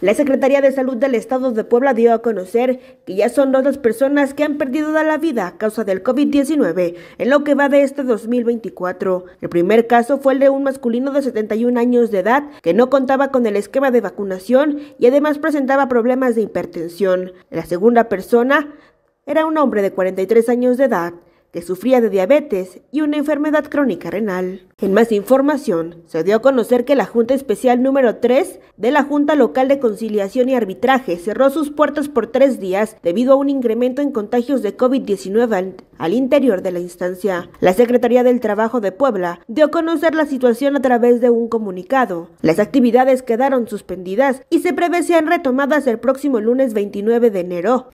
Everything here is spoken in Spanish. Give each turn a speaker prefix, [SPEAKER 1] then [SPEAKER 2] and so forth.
[SPEAKER 1] La Secretaría de Salud del Estado de Puebla dio a conocer que ya son dos las personas que han perdido la vida a causa del COVID-19 en lo que va de este 2024. El primer caso fue el de un masculino de 71 años de edad que no contaba con el esquema de vacunación y además presentaba problemas de hipertensión. La segunda persona era un hombre de 43 años de edad que sufría de diabetes y una enfermedad crónica renal. En más información, se dio a conocer que la Junta Especial número 3 de la Junta Local de Conciliación y Arbitraje cerró sus puertas por tres días debido a un incremento en contagios de COVID-19 al interior de la instancia. La Secretaría del Trabajo de Puebla dio a conocer la situación a través de un comunicado. Las actividades quedaron suspendidas y se prevé sean retomadas el próximo lunes 29 de enero.